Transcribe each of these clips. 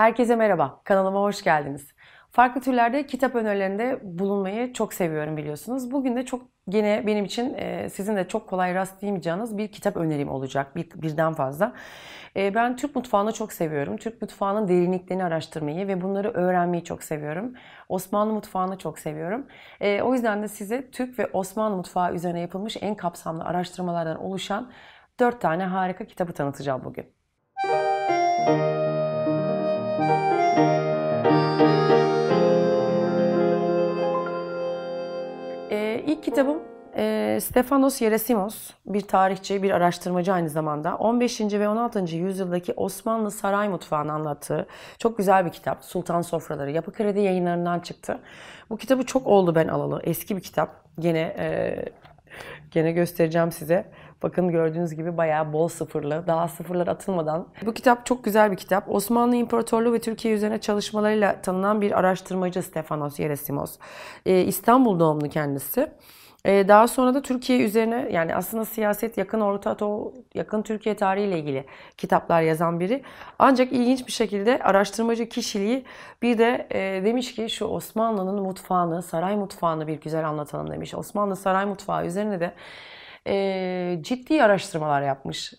Herkese merhaba, kanalıma hoş geldiniz. Farklı türlerde kitap önerilerinde bulunmayı çok seviyorum biliyorsunuz. Bugün de çok gene benim için e, sizin de çok kolay rastlayamayacağınız bir kitap önerim olacak bir, birden fazla. E, ben Türk mutfağını çok seviyorum. Türk mutfağının derinliklerini araştırmayı ve bunları öğrenmeyi çok seviyorum. Osmanlı mutfağını çok seviyorum. E, o yüzden de size Türk ve Osmanlı mutfağı üzerine yapılmış en kapsamlı araştırmalardan oluşan 4 tane harika kitabı tanıtacağım bugün. İlk kitabım e, Stefanos Yeresimos, bir tarihçi, bir araştırmacı aynı zamanda. 15. ve 16. yüzyıldaki Osmanlı saray mutfağını anlattığı çok güzel bir kitap. Sultan Sofraları, Yapı Kredi yayınlarından çıktı. Bu kitabı çok oldu ben alalı. Eski bir kitap. Gene e, gene göstereceğim size. Bakın gördüğünüz gibi bayağı bol sıfırlı. Daha sıfırlar atılmadan. Bu kitap çok güzel bir kitap. Osmanlı İmparatorluğu ve Türkiye üzerine çalışmalarıyla tanınan bir araştırmacı Stefanos Yerasimos. Ee, İstanbul doğumlu kendisi. Ee, daha sonra da Türkiye üzerine yani aslında siyaset yakın Orta Doğu, yakın Türkiye tarihiyle ilgili kitaplar yazan biri. Ancak ilginç bir şekilde araştırmacı kişiliği bir de e, demiş ki şu Osmanlı'nın mutfağını, saray mutfağını bir güzel anlatalım demiş. Osmanlı saray mutfağı üzerine de ciddi araştırmalar yapmış,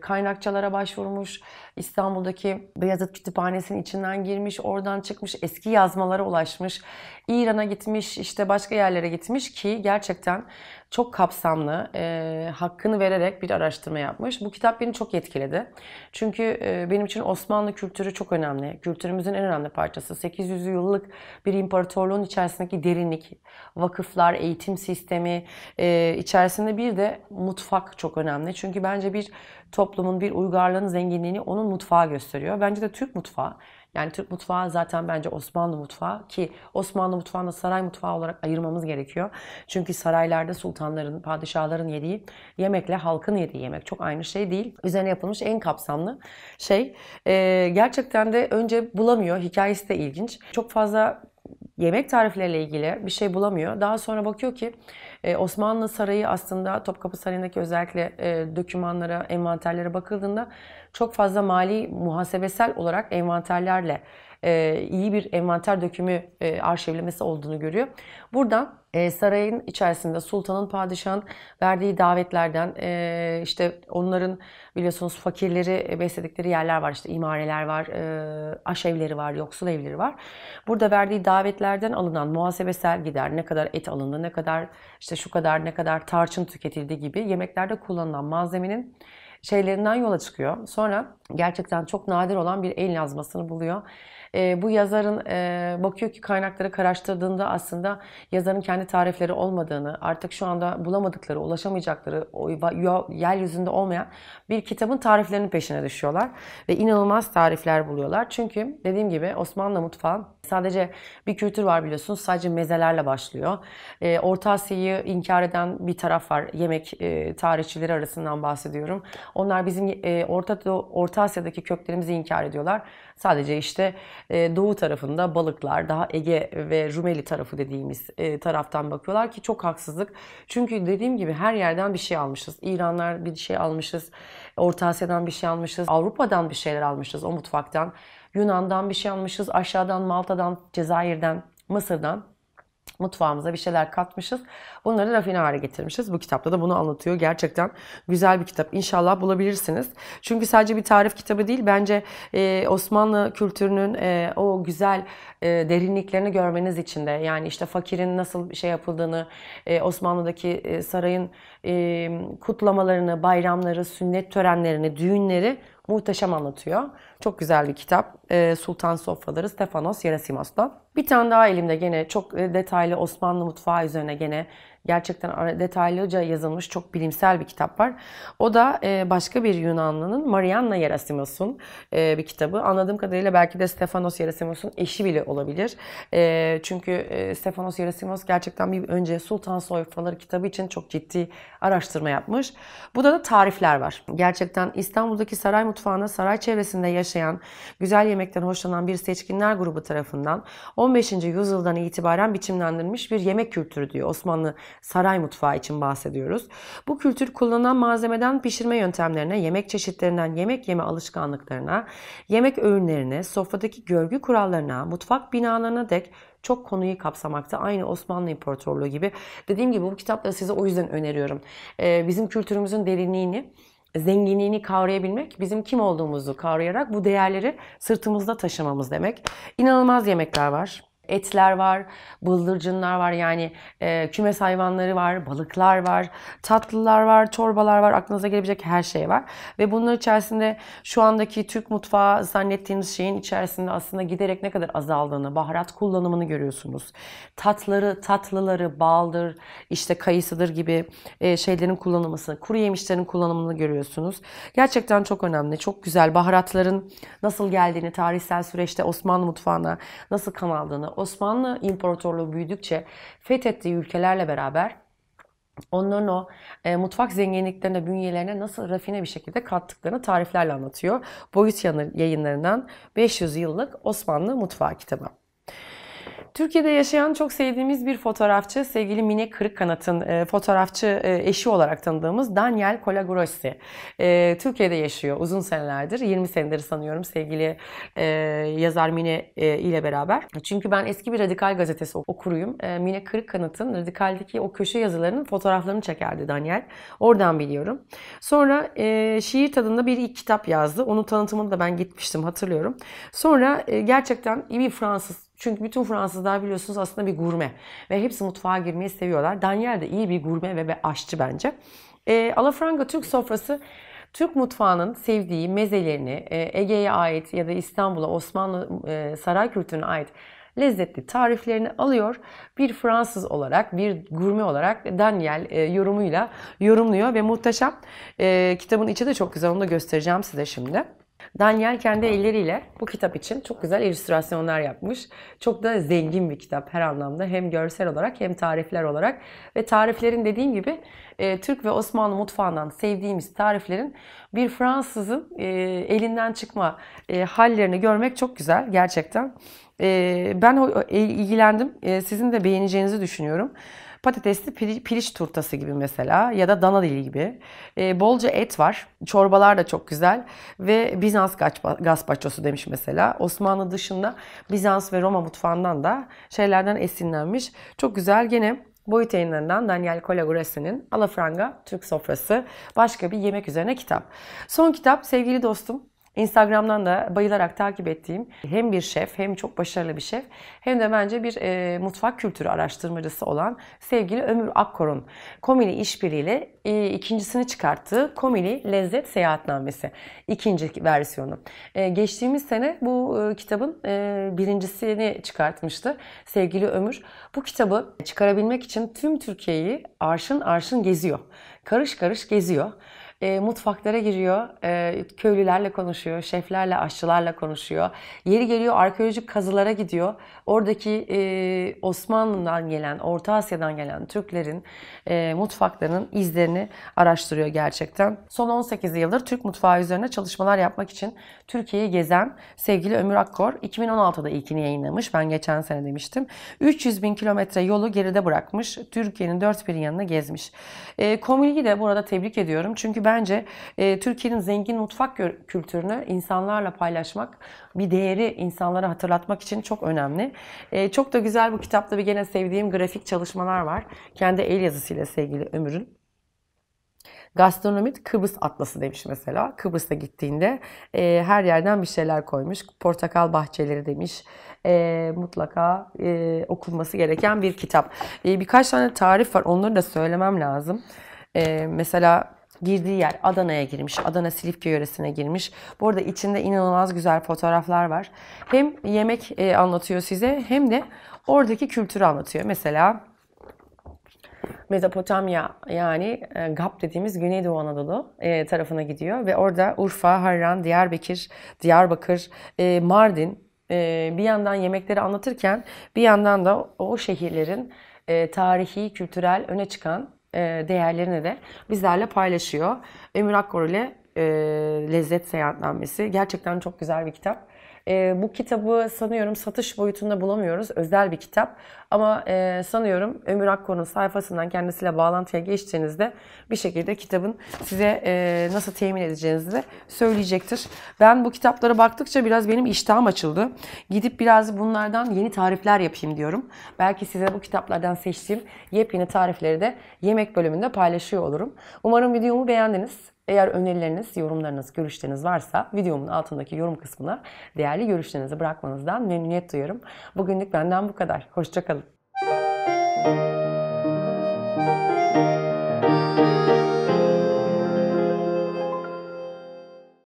kaynakçalara başvurmuş, İstanbul'daki Beyazıt Kütüphanesi'nin içinden girmiş, oradan çıkmış, eski yazmalara ulaşmış. İran'a gitmiş, işte başka yerlere gitmiş ki gerçekten çok kapsamlı, e, hakkını vererek bir araştırma yapmış. Bu kitap beni çok etkiledi. Çünkü e, benim için Osmanlı kültürü çok önemli. Kültürümüzün en önemli parçası. 800 yıllık bir imparatorluğun içerisindeki derinlik, vakıflar, eğitim sistemi, e, içerisinde bir de mutfak çok önemli. Çünkü bence bir toplumun bir uygarlığın zenginliğini onun mutfağı gösteriyor. Bence de Türk mutfağı. Yani Türk mutfağı zaten bence Osmanlı mutfağı ki Osmanlı mutfağını saray mutfağı olarak ayırmamız gerekiyor. Çünkü saraylarda sultanların, padişahların yediği yemekle halkın yediği yemek çok aynı şey değil. Üzerine yapılmış en kapsamlı şey. Ee, gerçekten de önce bulamıyor. Hikayesi de ilginç. Çok fazla yemek tarifleriyle ilgili bir şey bulamıyor. Daha sonra bakıyor ki e, Osmanlı Sarayı aslında Topkapı Sarayı'ndaki özellikle e, dokümanlara, envanterlere bakıldığında çok fazla mali muhasebesel olarak envanterlerle e, iyi bir envanter dökümü e, arşivlemesi olduğunu görüyor. Buradan e, sarayın içerisinde sultanın, padişahın verdiği davetlerden işte onların biliyorsunuz fakirleri besledikleri yerler var. işte imareler var, aş evleri var, yoksul evleri var. Burada verdiği davetlerden alınan muhasebe sergiler, ne kadar et alındı, ne kadar işte şu kadar, ne kadar tarçın tüketildi gibi yemeklerde kullanılan malzemenin şeylerinden yola çıkıyor. Sonra gerçekten çok nadir olan bir el yazmasını buluyor. E, bu yazarın e, bakıyor ki kaynakları karıştırdığında aslında yazarın kendi tarifleri olmadığını, artık şu anda bulamadıkları, ulaşamayacakları, o, yeryüzünde olmayan bir kitabın tariflerinin peşine düşüyorlar. Ve inanılmaz tarifler buluyorlar. Çünkü dediğim gibi Osmanlı mutfağı sadece bir kültür var biliyorsunuz. Sadece mezelerle başlıyor. E, Orta Asya'yı inkar eden bir taraf var. Yemek e, tarihçileri arasından bahsediyorum. Onlar bizim e, Orta, Orta Asya'daki köklerimizi inkar ediyorlar. Sadece işte e, doğu tarafında balıklar, daha Ege ve Rumeli tarafı dediğimiz e, taraftan bakıyorlar ki çok haksızlık. Çünkü dediğim gibi her yerden bir şey almışız. İranlar bir şey almışız, Orta Asya'dan bir şey almışız, Avrupa'dan bir şeyler almışız o mutfaktan. Yunan'dan bir şey almışız, aşağıdan Malta'dan, Cezayir'den, Mısır'dan mutfağımıza bir şeyler katmışız. Bunları rafine hale getirmişiz. Bu kitapta da bunu anlatıyor. Gerçekten güzel bir kitap. İnşallah bulabilirsiniz. Çünkü sadece bir tarif kitabı değil. Bence e, Osmanlı kültürünün e, o güzel e, derinliklerini görmeniz için de yani işte fakirin nasıl bir şey yapıldığını, e, Osmanlı'daki e, sarayın e, kutlamalarını, bayramları, sünnet törenlerini, düğünleri muhteşem anlatıyor. Çok güzel bir kitap. Ee, Sultan Sofraları Stefanos Yerasimos'tan. Bir tane daha elimde gene çok e, detaylı Osmanlı mutfağı üzerine gene gerçekten detaylıca yazılmış çok bilimsel bir kitap var. O da e, başka bir Yunanlı'nın Marianna Yerasimos'un e, bir kitabı. Anladığım kadarıyla belki de Stefanos Yerasimos'un eşi bile olabilir. Çünkü Stefanos Yerasimos gerçekten bir önce Sultan Sofraları kitabı için çok ciddi araştırma yapmış. Bu da da tarifler var. Gerçekten İstanbul'daki saray mutfağına saray çevresinde yaşayan yaşayan, güzel yemekten hoşlanan bir seçkinler grubu tarafından 15. yüzyıldan itibaren biçimlendirilmiş bir yemek kültürü diyor. Osmanlı saray mutfağı için bahsediyoruz. Bu kültür kullanılan malzemeden pişirme yöntemlerine, yemek çeşitlerinden yemek yeme alışkanlıklarına, yemek öğünlerine, sofradaki görgü kurallarına, mutfak binalarına dek çok konuyu kapsamakta. Aynı Osmanlı İmparatorluğu gibi. Dediğim gibi bu kitapları size o yüzden öneriyorum. Ee, bizim kültürümüzün derinliğini zenginliğini kavrayabilmek bizim kim olduğumuzu kavrayarak bu değerleri sırtımızda taşımamız demek. İnanılmaz yemekler var. Etler var, bıldırcınlar var yani e, kümes hayvanları var, balıklar var, tatlılar var, çorbalar var, aklınıza gelebilecek her şey var. Ve bunlar içerisinde şu andaki Türk mutfağı zannettiğimiz şeyin içerisinde aslında giderek ne kadar azaldığını, baharat kullanımını görüyorsunuz. Tatları, tatlıları, baldır, işte kayısıdır gibi e, şeylerin kullanılması, kuru yemişlerin kullanımını görüyorsunuz. Gerçekten çok önemli, çok güzel baharatların nasıl geldiğini, tarihsel süreçte Osmanlı mutfağına nasıl kanaldığını Osmanlı İmparatorluğu büyüdükçe fethettiği ülkelerle beraber onların o e, mutfak zenginliklerine, bünyelerine nasıl rafine bir şekilde kattıklarını tariflerle anlatıyor. Boyut yayınlarından 500 yıllık Osmanlı Mutfağı kitabı. Türkiye'de yaşayan çok sevdiğimiz bir fotoğrafçı, sevgili Mine Kırıkkanat'ın e, fotoğrafçı e, eşi olarak tanıdığımız Daniel Colagrossi. E, Türkiye'de yaşıyor uzun senelerdir, 20 senedir sanıyorum sevgili e, yazar Mine e, ile beraber. Çünkü ben eski bir Radikal gazetesi okuruyum. E, Mine Kırıkkanat'ın Radikal'deki o köşe yazılarının fotoğraflarını çekerdi Daniel. Oradan biliyorum. Sonra e, şiir tadında bir ilk kitap yazdı. Onun tanıtımını da ben gitmiştim hatırlıyorum. Sonra e, gerçekten iyi bir Fransız çünkü bütün Fransızlar biliyorsunuz aslında bir gurme ve hepsi mutfağa girmeyi seviyorlar. Daniel de iyi bir gurme ve, ve aşçı bence. E, Alafranga Türk sofrası Türk mutfağının sevdiği mezelerini e, Ege'ye ait ya da İstanbul'a Osmanlı e, saray kültürüne ait lezzetli tariflerini alıyor. Bir Fransız olarak, bir gurme olarak Daniel e, yorumuyla yorumluyor ve muhteşem. Kitabın içi de çok güzel onu da göstereceğim size şimdi. Daniel kendi elleriyle bu kitap için çok güzel illüstrasyonlar yapmış. Çok da zengin bir kitap her anlamda hem görsel olarak hem tarifler olarak. Ve tariflerin dediğim gibi e, Türk ve Osmanlı mutfağından sevdiğimiz tariflerin bir Fransızın e, elinden çıkma e, hallerini görmek çok güzel gerçekten. ben ilgilendim. sizin de beğeneceğinizi düşünüyorum. Patatesli pili, piliç turtası gibi mesela ya da dana dili gibi. E, bolca et var. Çorbalar da çok güzel. Ve Bizans gazpaçosu demiş mesela. Osmanlı dışında Bizans ve Roma mutfağından da şeylerden esinlenmiş. Çok güzel. Gene boyut yayınlarından Daniel Colagresi'nin Alafranga Türk Sofrası başka bir yemek üzerine kitap. Son kitap sevgili dostum Instagram'dan da bayılarak takip ettiğim hem bir şef hem çok başarılı bir şef hem de bence bir e, mutfak kültürü araştırmacısı olan sevgili Ömür Akkor'un Komili işbiriyle e, ikincisini çıkarttığı Komili Lezzet Seyahatnamesi ikinci versiyonu. E, geçtiğimiz sene bu e, kitabın e, birincisini çıkartmıştı sevgili Ömür. Bu kitabı çıkarabilmek için tüm Türkiye'yi arşın arşın geziyor. Karış karış geziyor e, mutfaklara giriyor, e, köylülerle konuşuyor, şeflerle, aşçılarla konuşuyor. Yeri geliyor arkeolojik kazılara gidiyor. Oradaki e, Osmanlı'dan gelen, Orta Asya'dan gelen Türklerin e, mutfaklarının izlerini araştırıyor gerçekten. Son 18 yıldır Türk mutfağı üzerine çalışmalar yapmak için Türkiye'yi gezen sevgili Ömür Akkor 2016'da ilkini yayınlamış. Ben geçen sene demiştim. 300 bin kilometre yolu geride bırakmış. Türkiye'nin dört bir yanını gezmiş. E, Komilgi de burada tebrik ediyorum. Çünkü ben bence e, Türkiye'nin zengin mutfak kültürünü insanlarla paylaşmak, bir değeri insanlara hatırlatmak için çok önemli. E, çok da güzel bu kitapta bir gene sevdiğim grafik çalışmalar var. Kendi el yazısıyla sevgili Ömür'ün. Gastronomit Kıbrıs Atlası demiş mesela. Kıbrıs'a gittiğinde e, her yerden bir şeyler koymuş. Portakal bahçeleri demiş. E, mutlaka e, okunması gereken bir kitap. E, birkaç tane tarif var. Onları da söylemem lazım. E, mesela girdiği yer Adana'ya girmiş. Adana Silifke yöresine girmiş. Bu arada içinde inanılmaz güzel fotoğraflar var. Hem yemek e, anlatıyor size hem de oradaki kültürü anlatıyor. Mesela Mezopotamya yani e, GAP dediğimiz Güneydoğu Anadolu e, tarafına gidiyor ve orada Urfa, Harran, Diyarbakır, Diyarbakır, e, Mardin e, bir yandan yemekleri anlatırken bir yandan da o şehirlerin e, tarihi, kültürel öne çıkan e, değerlerini de bizlerle paylaşıyor. Ömür Akkor ile e, Lezzet Seyahatnamesi gerçekten çok güzel bir kitap. E, bu kitabı sanıyorum satış boyutunda bulamıyoruz. Özel bir kitap. Ama e, sanıyorum Ömür Akkor'un sayfasından kendisiyle bağlantıya geçtiğinizde bir şekilde kitabın size e, nasıl temin edeceğinizi de söyleyecektir. Ben bu kitaplara baktıkça biraz benim iştahım açıldı. Gidip biraz bunlardan yeni tarifler yapayım diyorum. Belki size bu kitaplardan seçtiğim yepyeni tarifleri de yemek bölümünde paylaşıyor olurum. Umarım videomu beğendiniz. Eğer önerileriniz, yorumlarınız, görüşleriniz varsa videomun altındaki yorum kısmına değerli görüşlerinizi bırakmanızdan memnuniyet duyarım. Bugünlük benden bu kadar. Hoşçakalın.